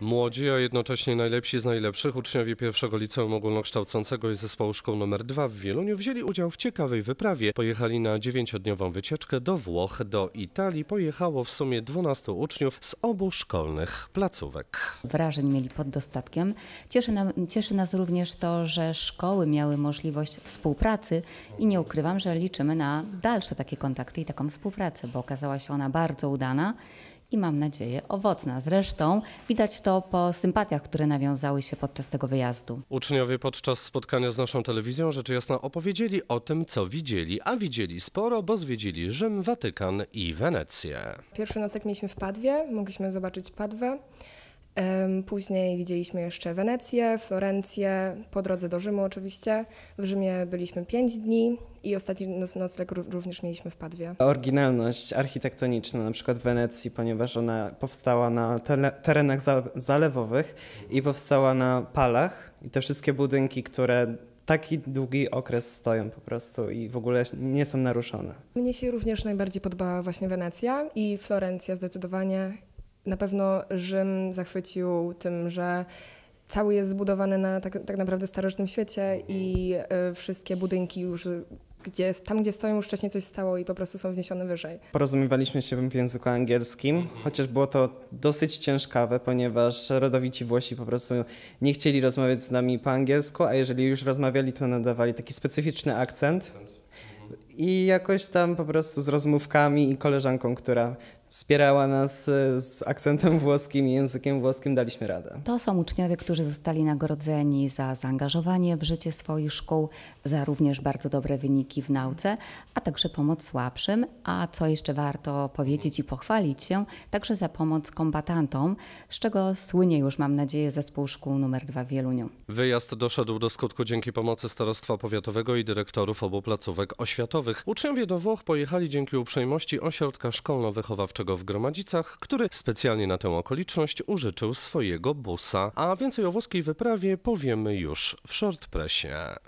Młodzi, a jednocześnie najlepsi z najlepszych uczniowie pierwszego liceum ogólnokształcącego i zespołu szkół nr 2 w Wieluniu wzięli udział w ciekawej wyprawie. Pojechali na dziewięciodniową wycieczkę do Włoch, do Italii. Pojechało w sumie 12 uczniów z obu szkolnych placówek. Wrażeń mieli pod dostatkiem. Cieszy, nam, cieszy nas również to, że szkoły miały możliwość współpracy i nie ukrywam, że liczymy na dalsze takie kontakty i taką współpracę, bo okazała się ona bardzo udana i mam nadzieję owocna. Zresztą widać to po sympatiach, które nawiązały się podczas tego wyjazdu. Uczniowie podczas spotkania z naszą telewizją rzecz jasna opowiedzieli o tym, co widzieli, a widzieli sporo, bo zwiedzili Rzym, Watykan i Wenecję. Pierwszy nosek mieliśmy w Padwie, mogliśmy zobaczyć Padwę. Później widzieliśmy jeszcze Wenecję, Florencję, po drodze do Rzymu oczywiście. W Rzymie byliśmy 5 dni i ostatni no, nocleg również mieliśmy w Padwie. Oryginalność architektoniczna na przykład Wenecji, ponieważ ona powstała na terenach zalewowych i powstała na palach i te wszystkie budynki, które taki długi okres stoją po prostu i w ogóle nie są naruszone. Mnie się również najbardziej podobała właśnie Wenecja i Florencja zdecydowanie na pewno Rzym zachwycił tym, że cały jest zbudowany na tak, tak naprawdę starożytnym świecie i y, wszystkie budynki już gdzie, tam, gdzie stoją, już wcześniej coś stało i po prostu są wniesione wyżej. Porozumiewaliśmy się w języku angielskim, chociaż było to dosyć ciężkawe, ponieważ rodowici Włosi po prostu nie chcieli rozmawiać z nami po angielsku, a jeżeli już rozmawiali, to nadawali taki specyficzny akcent. I jakoś tam po prostu z rozmówkami i koleżanką, która wspierała nas e, z akcentem włoskim i językiem włoskim, daliśmy radę. To są uczniowie, którzy zostali nagrodzeni za zaangażowanie w życie swoich szkół, za również bardzo dobre wyniki w nauce, a także pomoc słabszym, a co jeszcze warto powiedzieć i pochwalić się, także za pomoc kombatantom, z czego słynie już mam nadzieję zespół szkół numer 2 w Wieluniu. Wyjazd doszedł do skutku dzięki pomocy Starostwa Powiatowego i dyrektorów obu placówek oświatowych. Uczniowie do Włoch pojechali dzięki uprzejmości ośrodka szkolno-wychowawczego Wychowawczego w Gromadzicach, który specjalnie na tę okoliczność użyczył swojego busa. A więcej o włoskiej wyprawie powiemy już w shortpressie.